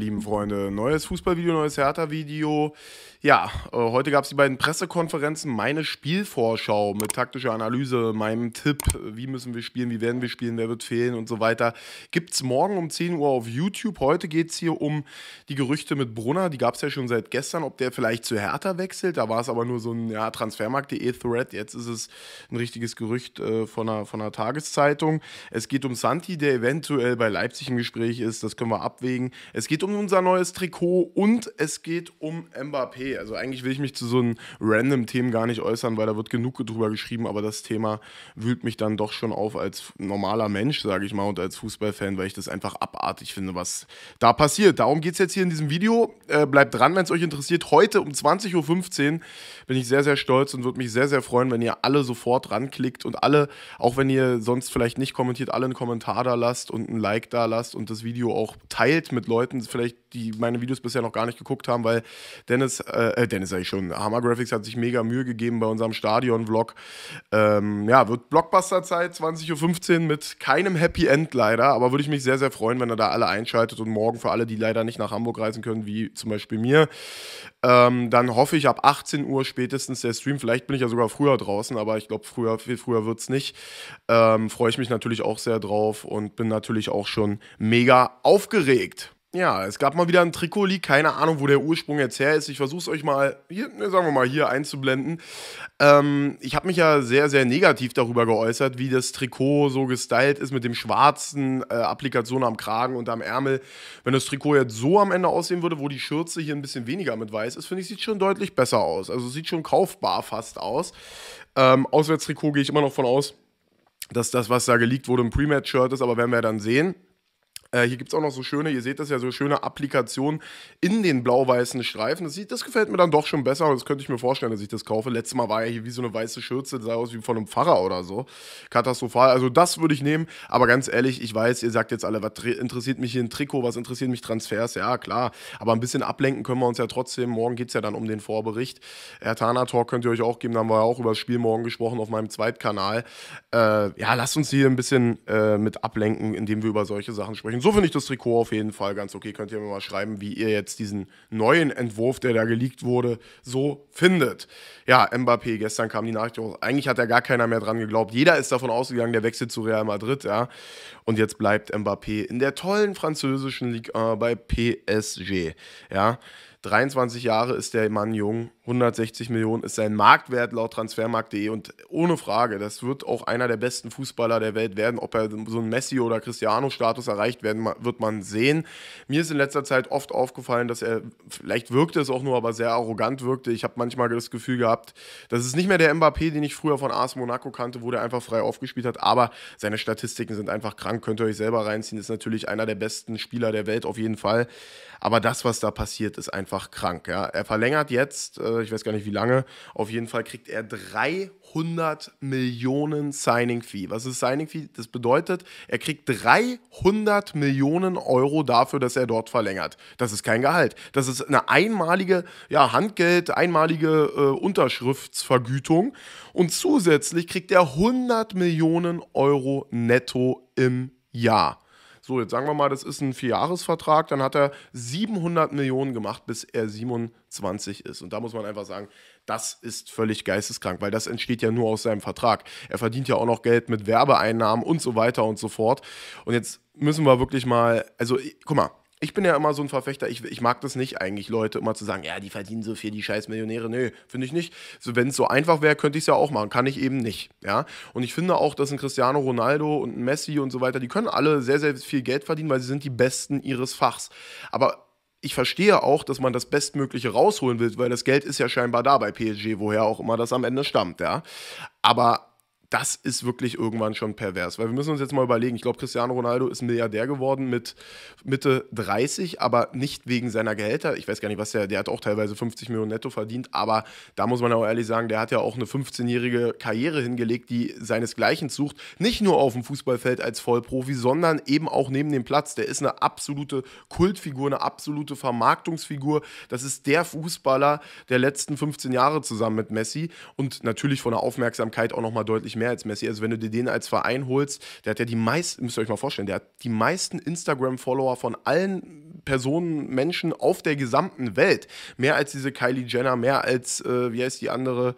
lieben Freunde. Neues Fußballvideo, neues Hertha-Video. Ja, äh, heute gab es die beiden Pressekonferenzen. Meine Spielvorschau mit taktischer Analyse, meinem Tipp, wie müssen wir spielen, wie werden wir spielen, wer wird fehlen und so weiter. Gibt es morgen um 10 Uhr auf YouTube. Heute geht es hier um die Gerüchte mit Brunner. Die gab es ja schon seit gestern, ob der vielleicht zu Hertha wechselt. Da war es aber nur so ein ja, Transfermarkt.de-Thread. Jetzt ist es ein richtiges Gerücht äh, von, einer, von einer Tageszeitung. Es geht um Santi, der eventuell bei Leipzig im Gespräch ist. Das können wir abwägen. Es geht um unser neues Trikot und es geht um Mbappé. Idee. Also eigentlich will ich mich zu so einem random Themen gar nicht äußern, weil da wird genug drüber geschrieben, aber das Thema wühlt mich dann doch schon auf als normaler Mensch, sage ich mal, und als Fußballfan, weil ich das einfach abartig finde, was da passiert. Darum geht es jetzt hier in diesem Video. Äh, bleibt dran, wenn es euch interessiert. Heute um 20.15 Uhr bin ich sehr, sehr stolz und würde mich sehr, sehr freuen, wenn ihr alle sofort ranklickt und alle, auch wenn ihr sonst vielleicht nicht kommentiert, alle einen Kommentar da lasst und ein Like da lasst und das Video auch teilt mit Leuten, vielleicht die meine Videos bisher noch gar nicht geguckt haben, weil Dennis, äh, äh, Dennis sag ich schon, Hammer Graphics hat sich mega Mühe gegeben bei unserem Stadion-Vlog. Ähm, ja, wird Blockbuster-Zeit, 20.15 Uhr mit keinem Happy End leider, aber würde ich mich sehr, sehr freuen, wenn ihr da alle einschaltet und morgen für alle, die leider nicht nach Hamburg reisen können, wie zum Beispiel mir, ähm, dann hoffe ich ab 18 Uhr spätestens der Stream. Vielleicht bin ich ja sogar früher draußen, aber ich glaube, früher, viel früher wird es nicht. Ähm, Freue ich mich natürlich auch sehr drauf und bin natürlich auch schon mega aufgeregt. Ja, es gab mal wieder ein Trikot League, keine Ahnung, wo der Ursprung jetzt her ist. Ich versuche es euch mal, hier, ne, sagen wir mal, hier einzublenden. Ähm, ich habe mich ja sehr, sehr negativ darüber geäußert, wie das Trikot so gestylt ist mit dem schwarzen äh, Applikation am Kragen und am Ärmel. Wenn das Trikot jetzt so am Ende aussehen würde, wo die Schürze hier ein bisschen weniger mit weiß ist, finde ich, sieht schon deutlich besser aus. Also sieht schon kaufbar fast aus. Ähm, Auswärtstrikot gehe ich immer noch von aus, dass das, was da geleakt wurde, ein Pre-Match-Shirt ist, aber werden wir dann sehen. Äh, hier gibt es auch noch so schöne, ihr seht das ja, so schöne Applikationen in den blau-weißen Streifen. Das, sieht, das gefällt mir dann doch schon besser das könnte ich mir vorstellen, dass ich das kaufe. Letztes Mal war ja hier wie so eine weiße Schürze, sah aus wie von einem Pfarrer oder so. Katastrophal. Also das würde ich nehmen, aber ganz ehrlich, ich weiß, ihr sagt jetzt alle, was interessiert mich hier ein Trikot, was interessiert mich Transfers? Ja, klar, aber ein bisschen ablenken können wir uns ja trotzdem. Morgen geht es ja dann um den Vorbericht. Ertana-Talk könnt ihr euch auch geben, da haben wir ja auch über das Spiel morgen gesprochen auf meinem Zweitkanal. Äh, ja, lasst uns hier ein bisschen äh, mit ablenken, indem wir über solche Sachen sprechen deswegen, so finde ich das Trikot auf jeden Fall ganz okay. Könnt ihr mir mal schreiben, wie ihr jetzt diesen neuen Entwurf, der da geleakt wurde, so findet. Ja, Mbappé, gestern kam die Nachricht raus. Eigentlich hat ja gar keiner mehr dran geglaubt. Jeder ist davon ausgegangen, der wechselt zu Real Madrid, ja. Und jetzt bleibt Mbappé in der tollen französischen Ligue 1 bei PSG, ja. 23 Jahre ist der Mann jung 160 Millionen ist sein Marktwert laut Transfermarkt.de und ohne Frage, das wird auch einer der besten Fußballer der Welt werden. Ob er so einen Messi- oder Cristiano-Status erreicht werden, wird man sehen. Mir ist in letzter Zeit oft aufgefallen, dass er, vielleicht wirkte es auch nur, aber sehr arrogant wirkte. Ich habe manchmal das Gefühl gehabt, das ist nicht mehr der Mbappé, den ich früher von AS Monaco kannte, wo der einfach frei aufgespielt hat, aber seine Statistiken sind einfach krank. Könnt ihr euch selber reinziehen, ist natürlich einer der besten Spieler der Welt auf jeden Fall. Aber das, was da passiert, ist einfach krank. Ja. Er verlängert jetzt. Äh, Jahre, ich weiß gar nicht wie lange. Auf jeden Fall kriegt er 300 Millionen Signing-Fee. Was ist Signing-Fee? Das bedeutet, er kriegt 300 Millionen Euro dafür, dass er dort verlängert. Das ist kein Gehalt. Das ist eine einmalige ja, Handgeld, einmalige äh, Unterschriftsvergütung. Und zusätzlich kriegt er 100 Millionen Euro netto im Jahr. So, jetzt sagen wir mal, das ist ein Vierjahresvertrag, dann hat er 700 Millionen gemacht, bis er 27 ist. Und da muss man einfach sagen, das ist völlig geisteskrank, weil das entsteht ja nur aus seinem Vertrag. Er verdient ja auch noch Geld mit Werbeeinnahmen und so weiter und so fort. Und jetzt müssen wir wirklich mal, also guck mal, ich bin ja immer so ein Verfechter, ich, ich mag das nicht eigentlich, Leute immer zu sagen, ja, die verdienen so viel, die scheiß Millionäre. Nee, finde ich nicht. So, Wenn es so einfach wäre, könnte ich es ja auch machen. Kann ich eben nicht. Ja? Und ich finde auch, dass ein Cristiano Ronaldo und ein Messi und so weiter, die können alle sehr, sehr viel Geld verdienen, weil sie sind die Besten ihres Fachs. Aber ich verstehe auch, dass man das Bestmögliche rausholen will, weil das Geld ist ja scheinbar da bei PSG, woher auch immer das am Ende stammt, ja. Aber das ist wirklich irgendwann schon pervers. Weil wir müssen uns jetzt mal überlegen, ich glaube, Cristiano Ronaldo ist Milliardär geworden mit Mitte 30, aber nicht wegen seiner Gehälter. Ich weiß gar nicht, was der, der hat auch teilweise 50 Millionen netto verdient, aber da muss man auch ehrlich sagen, der hat ja auch eine 15-jährige Karriere hingelegt, die seinesgleichen sucht. Nicht nur auf dem Fußballfeld als Vollprofi, sondern eben auch neben dem Platz. Der ist eine absolute Kultfigur, eine absolute Vermarktungsfigur. Das ist der Fußballer der letzten 15 Jahre zusammen mit Messi und natürlich von der Aufmerksamkeit auch nochmal deutlich mehr mehr als Messi. Also wenn du dir den als Verein holst, der hat ja die meisten, müsst ihr euch mal vorstellen, der hat die meisten Instagram-Follower von allen Personen, Menschen auf der gesamten Welt. Mehr als diese Kylie Jenner, mehr als, äh, wie heißt die andere,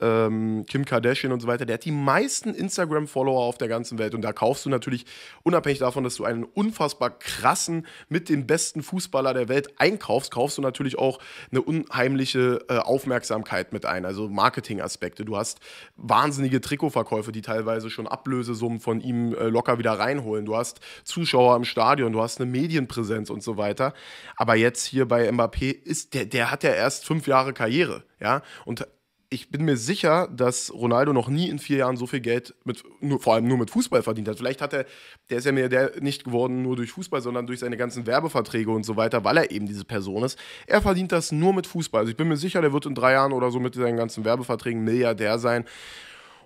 ähm, Kim Kardashian und so weiter, der hat die meisten Instagram-Follower auf der ganzen Welt. Und da kaufst du natürlich, unabhängig davon, dass du einen unfassbar krassen, mit dem besten Fußballer der Welt einkaufst, kaufst du natürlich auch eine unheimliche äh, Aufmerksamkeit mit ein, also Marketing-Aspekte. Du hast wahnsinnige Trikotverkäufe, die teilweise schon Ablösesummen von ihm äh, locker wieder reinholen. Du hast Zuschauer im Stadion, du hast eine Medienpräsenz und so weiter. Aber jetzt hier bei Mbappé ist der, der hat ja erst fünf Jahre Karriere, ja, und ich bin mir sicher, dass Ronaldo noch nie in vier Jahren so viel Geld mit, nur, vor allem nur mit Fußball verdient hat. Vielleicht hat er, der ist ja Milliardär nicht geworden nur durch Fußball, sondern durch seine ganzen Werbeverträge und so weiter, weil er eben diese Person ist. Er verdient das nur mit Fußball. Also ich bin mir sicher, der wird in drei Jahren oder so mit seinen ganzen Werbeverträgen Milliardär sein.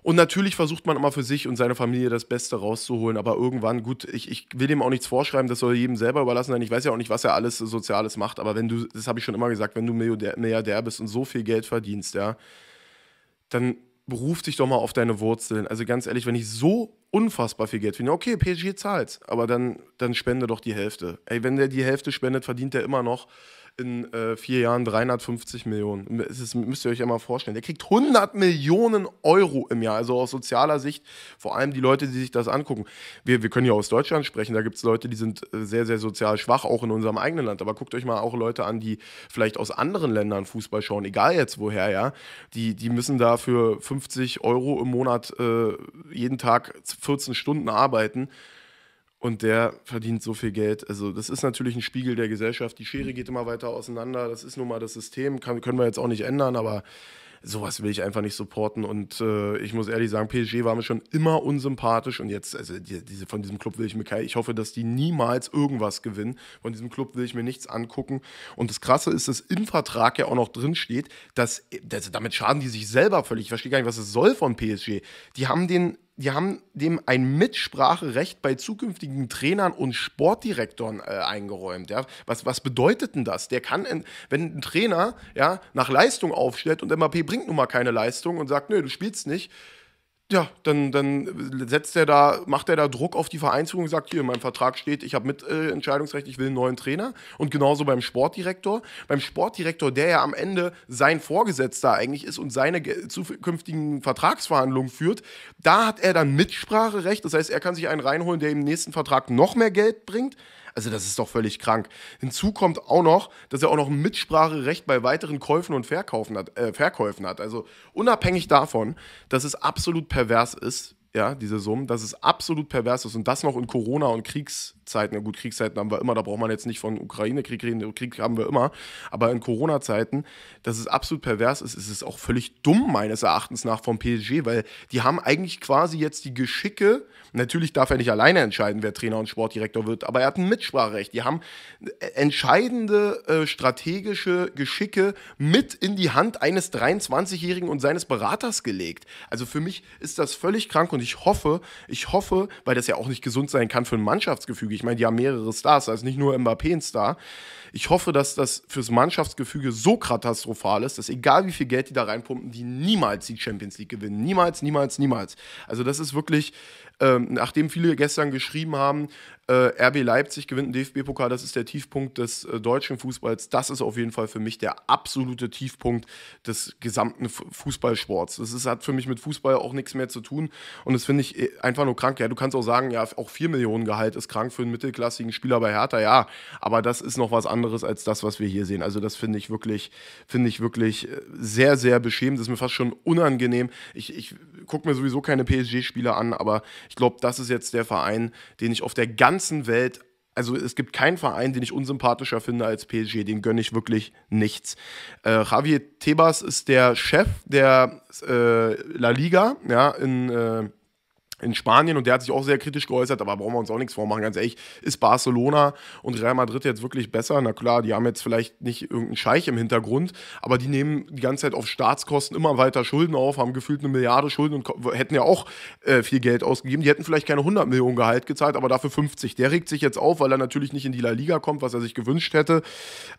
Und natürlich versucht man immer für sich und seine Familie das Beste rauszuholen, aber irgendwann, gut, ich, ich will dem auch nichts vorschreiben, das soll jedem selber überlassen sein. Ich weiß ja auch nicht, was er alles Soziales macht, aber wenn du, das habe ich schon immer gesagt, wenn du Milliardär bist und so viel Geld verdienst, ja, dann beruf dich doch mal auf deine Wurzeln. Also ganz ehrlich, wenn ich so unfassbar viel Geld finde, okay, PSG zahlt, aber dann, dann spende doch die Hälfte. Ey, wenn der die Hälfte spendet, verdient er immer noch in äh, vier Jahren 350 Millionen. Das ist, müsst ihr euch ja mal vorstellen. Der kriegt 100 Millionen Euro im Jahr, also aus sozialer Sicht, vor allem die Leute, die sich das angucken. Wir, wir können ja aus Deutschland sprechen, da gibt es Leute, die sind äh, sehr, sehr sozial schwach, auch in unserem eigenen Land. Aber guckt euch mal auch Leute an, die vielleicht aus anderen Ländern Fußball schauen, egal jetzt woher, ja. Die, die müssen da für 50 Euro im Monat äh, jeden Tag 14 Stunden arbeiten. Und der verdient so viel Geld. Also, das ist natürlich ein Spiegel der Gesellschaft. Die Schere geht immer weiter auseinander. Das ist nun mal das System. Kann, können wir jetzt auch nicht ändern, aber sowas will ich einfach nicht supporten. Und äh, ich muss ehrlich sagen, PSG war mir schon immer unsympathisch. Und jetzt, also die, diese, von diesem Club will ich mir keine. ich hoffe, dass die niemals irgendwas gewinnen. Von diesem Club will ich mir nichts angucken. Und das Krasse ist, dass im Vertrag ja auch noch drinsteht, dass, also damit schaden die sich selber völlig. Ich verstehe gar nicht, was es soll von PSG. Die haben den die haben dem ein Mitspracherecht bei zukünftigen Trainern und Sportdirektoren äh, eingeräumt. Ja? Was, was bedeutet denn das? Der kann, in, wenn ein Trainer ja, nach Leistung aufstellt und MAP bringt nun mal keine Leistung und sagt, nö, du spielst nicht, ja, dann, dann setzt er da, macht er da Druck auf die Vereinsführung und sagt, hier, in meinem Vertrag steht, ich habe Mitentscheidungsrecht, äh, ich will einen neuen Trainer. Und genauso beim Sportdirektor. Beim Sportdirektor, der ja am Ende sein Vorgesetzter eigentlich ist und seine zukünftigen Vertragsverhandlungen führt, da hat er dann Mitspracherecht. Das heißt, er kann sich einen reinholen, der ihm im nächsten Vertrag noch mehr Geld bringt. Also das ist doch völlig krank. Hinzu kommt auch noch, dass er auch noch ein Mitspracherecht bei weiteren Käufen und Verkaufen hat, äh, Verkäufen hat. Also unabhängig davon, dass es absolut pervers ist, ja, diese Summen, dass es absolut pervers ist und das noch in Corona- und Kriegs- Zeiten, ja gut, Kriegszeiten haben wir immer, da braucht man jetzt nicht von Ukraine-Krieg reden, Krieg haben wir immer, aber in Corona-Zeiten, dass es absolut pervers ist, ist es auch völlig dumm meines Erachtens nach vom PSG, weil die haben eigentlich quasi jetzt die Geschicke, natürlich darf er nicht alleine entscheiden, wer Trainer und Sportdirektor wird, aber er hat ein Mitspracherecht, die haben entscheidende äh, strategische Geschicke mit in die Hand eines 23-Jährigen und seines Beraters gelegt. Also für mich ist das völlig krank und ich hoffe, ich hoffe, weil das ja auch nicht gesund sein kann für ein Mannschaftsgefüge, ich meine, die haben mehrere Stars, da also ist nicht nur Mbappé ein Star. Ich hoffe, dass das fürs Mannschaftsgefüge so katastrophal ist, dass egal wie viel Geld die da reinpumpen, die niemals die Champions League gewinnen. Niemals, niemals, niemals. Also das ist wirklich, ähm, nachdem viele gestern geschrieben haben, äh, RB Leipzig gewinnt den DFB-Pokal, das ist der Tiefpunkt des äh, deutschen Fußballs. Das ist auf jeden Fall für mich der absolute Tiefpunkt des gesamten F Fußballsports. Das ist, hat für mich mit Fußball auch nichts mehr zu tun und das finde ich äh, einfach nur krank. Ja, du kannst auch sagen, ja, auch 4 Millionen Gehalt ist krank für einen mittelklassigen Spieler bei Hertha, ja, aber das ist noch was anderes als das, was wir hier sehen. Also das finde ich wirklich, finde ich wirklich äh, sehr, sehr beschämend. Das ist mir fast schon unangenehm. Ich, ich gucke mir sowieso keine PSG-Spieler an, aber ich glaube, das ist jetzt der Verein, den ich auf der ganzen ganzen Welt, also es gibt keinen Verein, den ich unsympathischer finde als PSG, den gönne ich wirklich nichts. Äh, Javier Tebas ist der Chef der äh, La Liga, ja, in äh, in Spanien und der hat sich auch sehr kritisch geäußert, aber brauchen wir uns auch nichts vormachen. Ganz ehrlich, ist Barcelona und Real Madrid jetzt wirklich besser? Na klar, die haben jetzt vielleicht nicht irgendeinen Scheich im Hintergrund, aber die nehmen die ganze Zeit auf Staatskosten immer weiter Schulden auf, haben gefühlt eine Milliarde Schulden und hätten ja auch äh, viel Geld ausgegeben. Die hätten vielleicht keine 100 Millionen Gehalt gezahlt, aber dafür 50. Der regt sich jetzt auf, weil er natürlich nicht in die La Liga kommt, was er sich gewünscht hätte.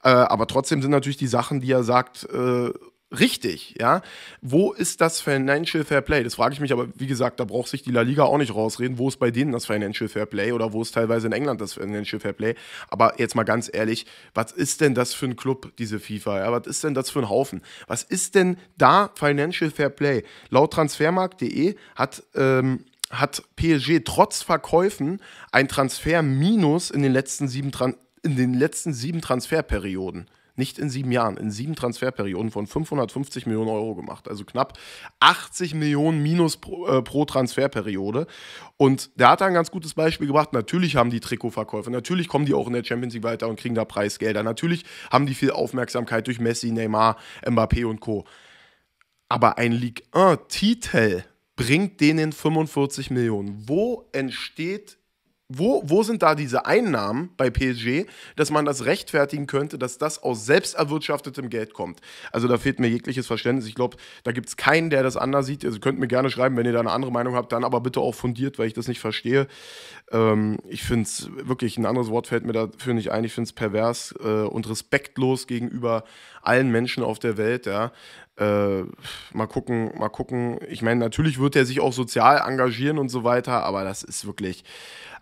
Äh, aber trotzdem sind natürlich die Sachen, die er sagt, äh, richtig, ja. Wo ist das Financial Fair Play? Das frage ich mich aber, wie gesagt, da braucht sich die La Liga auch nicht rausreden, wo ist bei denen das Financial Fair Play oder wo ist teilweise in England das Financial Fair Play. Aber jetzt mal ganz ehrlich, was ist denn das für ein Club, diese FIFA? Ja? Was ist denn das für ein Haufen? Was ist denn da Financial Fair Play? Laut transfermarkt.de hat. Ähm, hat PSG trotz Verkäufen ein Transferminus in den letzten sieben, Tran in den letzten sieben Transferperioden nicht in sieben Jahren, in sieben Transferperioden von 550 Millionen Euro gemacht. Also knapp 80 Millionen minus pro, äh, pro Transferperiode. Und der hat da ein ganz gutes Beispiel gebracht. Natürlich haben die Trikotverkäufe, natürlich kommen die auch in der Champions League weiter und kriegen da Preisgelder. Natürlich haben die viel Aufmerksamkeit durch Messi, Neymar, Mbappé und Co. Aber ein Ligue 1-Titel bringt denen 45 Millionen. Wo entsteht wo, wo sind da diese Einnahmen bei PSG, dass man das rechtfertigen könnte, dass das aus selbst erwirtschaftetem Geld kommt? Also da fehlt mir jegliches Verständnis. Ich glaube, da gibt es keinen, der das anders sieht. Also könnt mir gerne schreiben, wenn ihr da eine andere Meinung habt, dann aber bitte auch fundiert, weil ich das nicht verstehe. Ähm, ich finde es wirklich, ein anderes Wort fällt mir dafür nicht ein. Ich finde es pervers äh, und respektlos gegenüber allen Menschen auf der Welt, ja. Äh, mal gucken, mal gucken. Ich meine, natürlich wird er sich auch sozial engagieren und so weiter, aber das ist wirklich.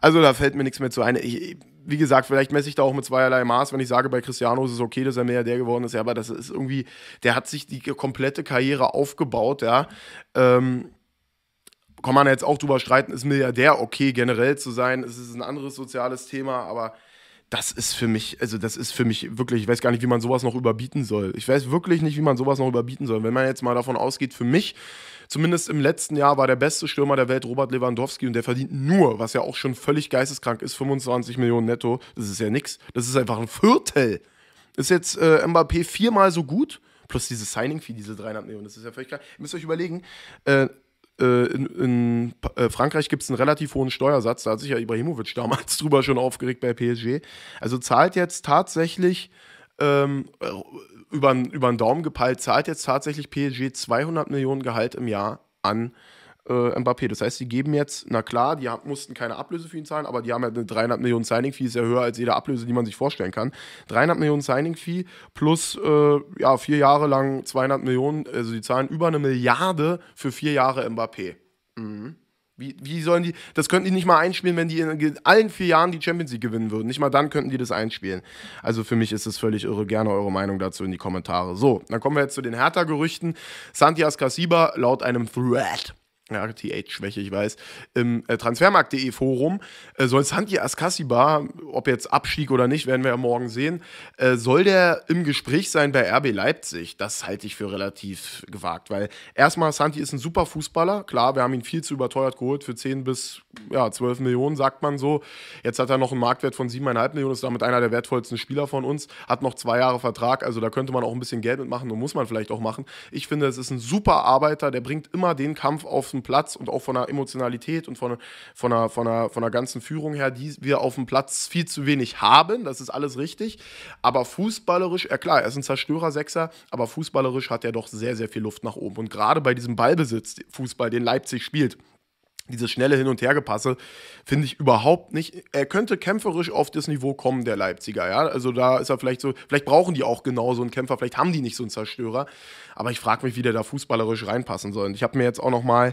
Also da fällt mir nichts mehr zu ein. Ich, wie gesagt, vielleicht messe ich da auch mit zweierlei Maß, wenn ich sage, bei Cristiano ist es okay, dass er Milliardär geworden ist, ja, aber das ist irgendwie, der hat sich die komplette Karriere aufgebaut, ja. Ähm, kann man jetzt auch drüber streiten, ist Milliardär okay, generell zu sein, es ist ein anderes soziales Thema, aber das ist für mich, also das ist für mich wirklich, ich weiß gar nicht, wie man sowas noch überbieten soll. Ich weiß wirklich nicht, wie man sowas noch überbieten soll. Wenn man jetzt mal davon ausgeht, für mich, zumindest im letzten Jahr, war der beste Stürmer der Welt Robert Lewandowski und der verdient nur, was ja auch schon völlig geisteskrank ist, 25 Millionen netto. Das ist ja nix. Das ist einfach ein Viertel. Ist jetzt äh, Mbappé viermal so gut? Plus diese Signing-Fee, diese 300 Millionen, das ist ja völlig klar. Ihr müsst euch überlegen, äh, äh, in, in äh, Frankreich gibt es einen relativ hohen Steuersatz. Da hat sich ja Ibrahimovic damals drüber schon aufgeregt bei PSG. Also zahlt jetzt tatsächlich ähm, über, äh, über den Daumen gepeilt, zahlt jetzt tatsächlich PSG 200 Millionen Gehalt im Jahr an äh, Mbappé. Das heißt, die geben jetzt, na klar, die haben, mussten keine Ablöse für ihn zahlen, aber die haben ja halt eine 300 Millionen Signing-Fee, ist ja höher als jede Ablöse, die man sich vorstellen kann. 300 Millionen Signing-Fee plus äh, ja, vier Jahre lang 200 Millionen, also die zahlen über eine Milliarde für vier Jahre Mbappé. Mhm. Wie, wie, sollen die, das könnten die nicht mal einspielen, wenn die in allen vier Jahren die Champions League gewinnen würden. Nicht mal dann könnten die das einspielen. Also für mich ist es völlig irre. Gerne eure Meinung dazu in die Kommentare. So, dann kommen wir jetzt zu den Hertha-Gerüchten. Santias Casiba laut einem Thread RTH-Schwäche, ich weiß, im äh, Transfermarkt.de Forum, äh, soll Santi Askasiba, ob jetzt Abstieg oder nicht, werden wir ja morgen sehen, äh, soll der im Gespräch sein bei RB Leipzig? Das halte ich für relativ gewagt, weil erstmal Santi ist ein super Fußballer, klar, wir haben ihn viel zu überteuert geholt für 10 bis ja, 12 Millionen, sagt man so. Jetzt hat er noch einen Marktwert von 7,5 Millionen, ist damit einer der wertvollsten Spieler von uns, hat noch zwei Jahre Vertrag, also da könnte man auch ein bisschen Geld mitmachen und muss man vielleicht auch machen. Ich finde, es ist ein super Arbeiter, der bringt immer den Kampf auf den dem Platz und auch von der Emotionalität und von, von, der, von, der, von der ganzen Führung her, die wir auf dem Platz viel zu wenig haben. Das ist alles richtig. Aber fußballerisch, ja klar, er ist ein Zerstörer, Sechser, aber fußballerisch hat er doch sehr, sehr viel Luft nach oben. Und gerade bei diesem Ballbesitz, Fußball, den Leipzig spielt, dieses schnelle Hin- und Hergepasse finde ich überhaupt nicht. Er könnte kämpferisch auf das Niveau kommen, der Leipziger, ja. Also da ist er vielleicht so, vielleicht brauchen die auch genau so einen Kämpfer, vielleicht haben die nicht so einen Zerstörer. Aber ich frage mich, wie der da fußballerisch reinpassen soll. Und ich habe mir jetzt auch nochmal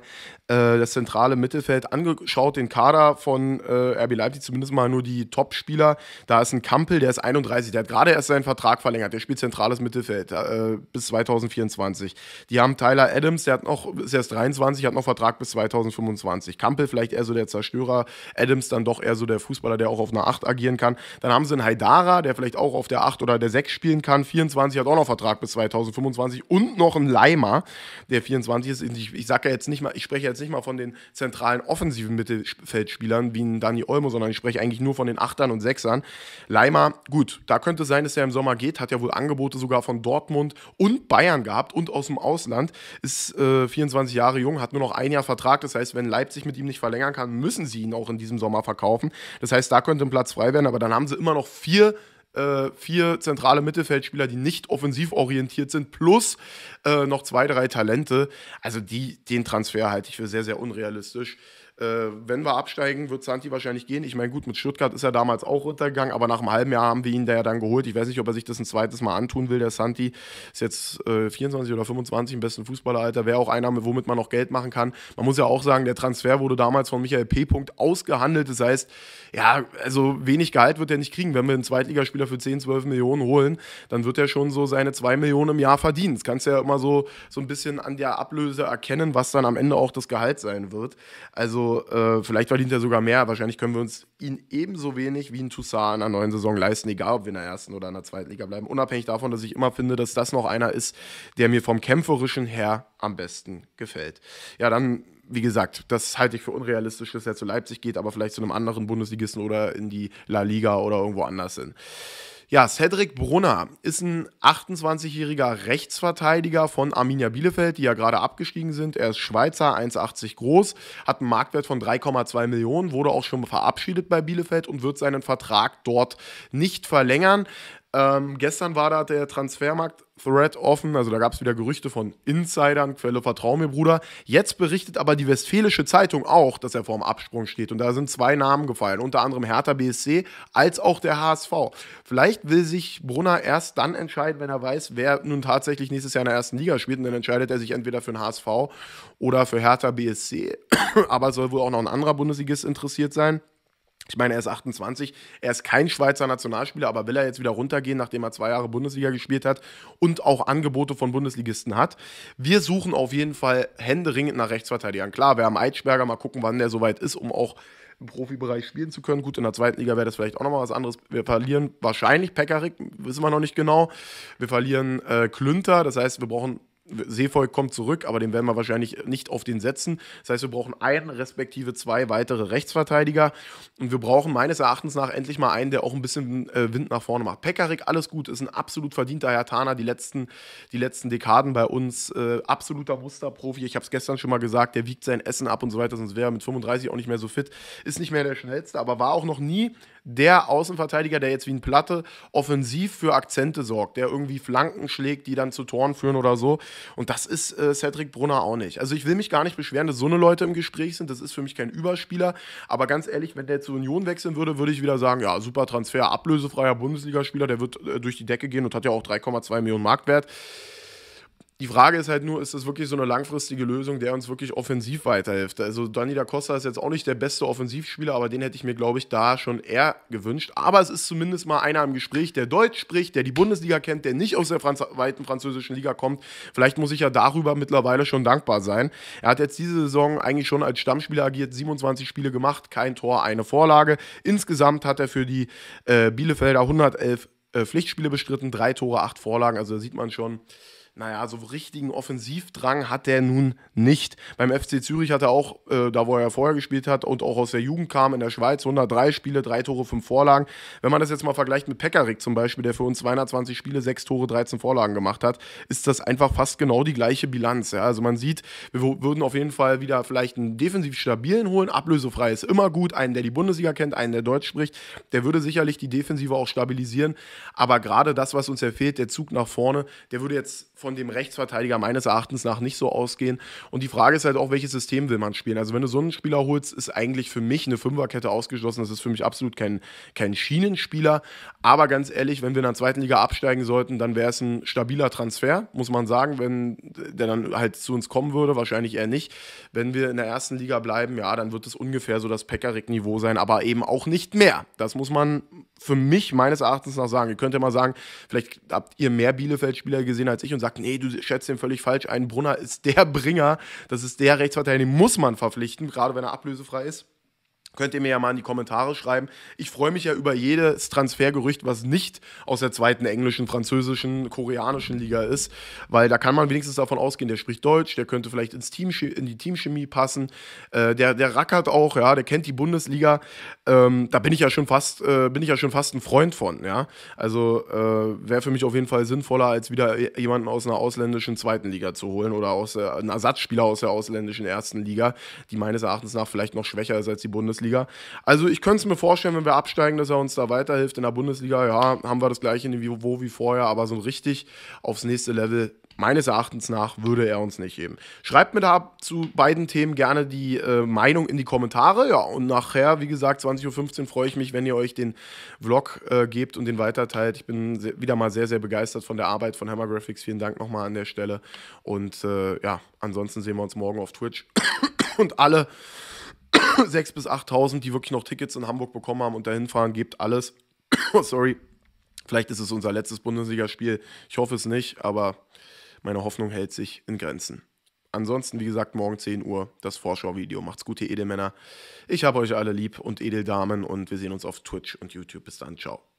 äh, das zentrale Mittelfeld angeschaut, den Kader von äh, RB Leipzig, zumindest mal nur die Top-Spieler. Da ist ein Kampel, der ist 31, der hat gerade erst seinen Vertrag verlängert, der spielt zentrales Mittelfeld äh, bis 2024. Die haben Tyler Adams, der hat noch, ist erst 23, hat noch Vertrag bis 2025. 20. Kampel vielleicht eher so der Zerstörer, Adams dann doch eher so der Fußballer, der auch auf einer 8 agieren kann. Dann haben sie einen Haidara, der vielleicht auch auf der 8 oder der 6 spielen kann. 24 hat auch noch Vertrag bis 2025 und noch einen Leimer, der 24 ist. Ich, ich sage ja jetzt nicht mal, ich spreche jetzt nicht mal von den zentralen offensiven Mittelfeldspielern wie ein Dani Olmo, sondern ich spreche eigentlich nur von den Achtern und Sechsern. Leimer, gut, da könnte es sein, dass er im Sommer geht, hat ja wohl Angebote sogar von Dortmund und Bayern gehabt und aus dem Ausland, ist äh, 24 Jahre jung, hat nur noch ein Jahr Vertrag. Das heißt, wenn Leipzig Leipzig mit ihm nicht verlängern kann, müssen sie ihn auch in diesem Sommer verkaufen. Das heißt, da könnte ein Platz frei werden, aber dann haben sie immer noch vier äh, vier zentrale Mittelfeldspieler, die nicht offensiv orientiert sind, plus äh, noch zwei, drei Talente. Also die, den Transfer halte ich für sehr, sehr unrealistisch. Äh, wenn wir absteigen, wird Santi wahrscheinlich gehen. Ich meine, gut, mit Stuttgart ist er damals auch runtergegangen, aber nach einem halben Jahr haben wir ihn da ja dann geholt. Ich weiß nicht, ob er sich das ein zweites Mal antun will. Der Santi ist jetzt äh, 24 oder 25 im besten Fußballeralter. Wäre auch einer, womit man noch Geld machen kann. Man muss ja auch sagen, der Transfer wurde damals von Michael P. ausgehandelt. Das heißt, ja, also wenig Gehalt wird er nicht kriegen. Wenn wir einen Zweitligaspieler für 10, 12 Millionen holen, dann wird er schon so seine 2 Millionen im Jahr verdienen. Das kannst du ja immer so, so ein bisschen an der Ablöse erkennen, was dann am Ende auch das Gehalt sein wird. Also äh, vielleicht verdient er sogar mehr. Wahrscheinlich können wir uns ihn ebenso wenig wie ein Toussaint in einer neuen Saison leisten, egal ob wir in der ersten oder in der zweiten Liga bleiben. Unabhängig davon, dass ich immer finde, dass das noch einer ist, der mir vom kämpferischen her am besten gefällt. Ja, dann wie gesagt, das halte ich für unrealistisch, dass er zu Leipzig geht, aber vielleicht zu einem anderen Bundesligisten oder in die La Liga oder irgendwo anders hin. Ja, Cedric Brunner ist ein 28-jähriger Rechtsverteidiger von Arminia Bielefeld, die ja gerade abgestiegen sind. Er ist Schweizer, 1,80 groß, hat einen Marktwert von 3,2 Millionen, wurde auch schon verabschiedet bei Bielefeld und wird seinen Vertrag dort nicht verlängern. Ähm, gestern war da der Transfermarkt Thread offen, also da gab es wieder Gerüchte von Insidern, Quelle vertrau mir Bruder. Jetzt berichtet aber die Westfälische Zeitung auch, dass er vor dem Absprung steht und da sind zwei Namen gefallen, unter anderem Hertha BSC als auch der HSV. Vielleicht will sich Brunner erst dann entscheiden, wenn er weiß, wer nun tatsächlich nächstes Jahr in der ersten Liga spielt und dann entscheidet er sich entweder für den HSV oder für Hertha BSC, aber es soll wohl auch noch ein anderer Bundesligist interessiert sein. Ich meine, er ist 28, er ist kein Schweizer Nationalspieler, aber will er jetzt wieder runtergehen, nachdem er zwei Jahre Bundesliga gespielt hat und auch Angebote von Bundesligisten hat. Wir suchen auf jeden Fall händeringend nach Rechtsverteidigern. Klar, wir haben Eitschberger, mal gucken, wann der soweit ist, um auch im Profibereich spielen zu können. Gut, in der zweiten Liga wäre das vielleicht auch nochmal was anderes. Wir verlieren wahrscheinlich Pekarik, wissen wir noch nicht genau. Wir verlieren äh, Klünter, das heißt, wir brauchen Seevolk kommt zurück, aber den werden wir wahrscheinlich nicht auf den setzen. Das heißt, wir brauchen einen respektive zwei weitere Rechtsverteidiger und wir brauchen meines Erachtens nach endlich mal einen, der auch ein bisschen äh, Wind nach vorne macht. Pekarik, alles gut, ist ein absolut verdienter Hertaner die letzten, die letzten Dekaden bei uns. Äh, absoluter Musterprofi, ich habe es gestern schon mal gesagt, der wiegt sein Essen ab und so weiter, sonst wäre er mit 35 auch nicht mehr so fit. Ist nicht mehr der schnellste, aber war auch noch nie der Außenverteidiger, der jetzt wie ein Platte offensiv für Akzente sorgt, der irgendwie Flanken schlägt, die dann zu Toren führen oder so. Und das ist äh, Cedric Brunner auch nicht. Also ich will mich gar nicht beschweren, dass so eine Leute im Gespräch sind. Das ist für mich kein Überspieler. Aber ganz ehrlich, wenn der zur Union wechseln würde, würde ich wieder sagen, ja, super Transfer, ablösefreier Bundesligaspieler, der wird äh, durch die Decke gehen und hat ja auch 3,2 Millionen Marktwert. Die Frage ist halt nur, ist das wirklich so eine langfristige Lösung, der uns wirklich offensiv weiterhilft? Also Dani da Costa ist jetzt auch nicht der beste Offensivspieler, aber den hätte ich mir, glaube ich, da schon eher gewünscht. Aber es ist zumindest mal einer im Gespräch, der Deutsch spricht, der die Bundesliga kennt, der nicht aus der Franz weiten französischen Liga kommt. Vielleicht muss ich ja darüber mittlerweile schon dankbar sein. Er hat jetzt diese Saison eigentlich schon als Stammspieler agiert, 27 Spiele gemacht, kein Tor, eine Vorlage. Insgesamt hat er für die äh, Bielefelder 111 äh, Pflichtspiele bestritten, drei Tore, acht Vorlagen. Also da sieht man schon, naja, so richtigen Offensivdrang hat er nun nicht. Beim FC Zürich hat er auch, äh, da wo er ja vorher gespielt hat und auch aus der Jugend kam in der Schweiz, 103 Spiele, drei Tore, fünf Vorlagen. Wenn man das jetzt mal vergleicht mit Pekarik zum Beispiel, der für uns 220 Spiele, sechs Tore, 13 Vorlagen gemacht hat, ist das einfach fast genau die gleiche Bilanz. Ja? Also man sieht, wir würden auf jeden Fall wieder vielleicht einen defensiv stabilen holen. Ablösefrei ist immer gut. Einen, der die Bundesliga kennt, einen, der Deutsch spricht, der würde sicherlich die Defensive auch stabilisieren. Aber gerade das, was uns ja fehlt, der Zug nach vorne, der würde jetzt von von dem Rechtsverteidiger meines Erachtens nach nicht so ausgehen. Und die Frage ist halt auch, welches System will man spielen? Also, wenn du so einen Spieler holst, ist eigentlich für mich eine Fünferkette ausgeschlossen. Das ist für mich absolut kein, kein Schienenspieler. Aber ganz ehrlich, wenn wir in der zweiten Liga absteigen sollten, dann wäre es ein stabiler Transfer, muss man sagen, wenn der dann halt zu uns kommen würde. Wahrscheinlich eher nicht. Wenn wir in der ersten Liga bleiben, ja, dann wird es ungefähr so das Pekarik-Niveau sein, aber eben auch nicht mehr. Das muss man für mich meines Erachtens nach sagen. Ihr könnt ja mal sagen, vielleicht habt ihr mehr Bielefeld-Spieler gesehen als ich und sagt, nee, du schätzt den völlig falsch ein. Brunner ist der Bringer, das ist der Rechtsverteidiger, den muss man verpflichten, gerade wenn er ablösefrei ist. Könnt ihr mir ja mal in die Kommentare schreiben. Ich freue mich ja über jedes Transfergerücht, was nicht aus der zweiten englischen, französischen, koreanischen Liga ist, weil da kann man wenigstens davon ausgehen, der spricht Deutsch, der könnte vielleicht ins Team, in die Teamchemie passen, äh, der, der rackert auch, ja, der kennt die Bundesliga. Ähm, da bin ich ja schon fast, äh, bin ich ja schon fast ein Freund von, ja. Also äh, wäre für mich auf jeden Fall sinnvoller, als wieder jemanden aus einer ausländischen zweiten Liga zu holen oder aus äh, einen Ersatzspieler aus der ausländischen ersten Liga, die meines Erachtens nach vielleicht noch schwächer ist als die Bundesliga Bundesliga. Also ich könnte es mir vorstellen, wenn wir absteigen, dass er uns da weiterhilft. In der Bundesliga, ja, haben wir das gleiche Niveau wie vorher, aber so richtig aufs nächste Level meines Erachtens nach würde er uns nicht geben. Schreibt mir da zu beiden Themen gerne die äh, Meinung in die Kommentare. Ja, und nachher, wie gesagt, 20.15 Uhr freue ich mich, wenn ihr euch den Vlog äh, gebt und den weiterteilt. Ich bin wieder mal sehr, sehr begeistert von der Arbeit von Hammer Graphics. Vielen Dank nochmal an der Stelle. Und äh, ja, ansonsten sehen wir uns morgen auf Twitch. und alle 6.000 bis 8.000, die wirklich noch Tickets in Hamburg bekommen haben und dahin fahren, gebt alles. Sorry. Vielleicht ist es unser letztes Bundesligaspiel. Ich hoffe es nicht, aber meine Hoffnung hält sich in Grenzen. Ansonsten, wie gesagt, morgen 10 Uhr das Vorschauvideo. Macht's gut, ihr Edelmänner. Ich habe euch alle lieb und Edeldamen und wir sehen uns auf Twitch und YouTube. Bis dann, ciao.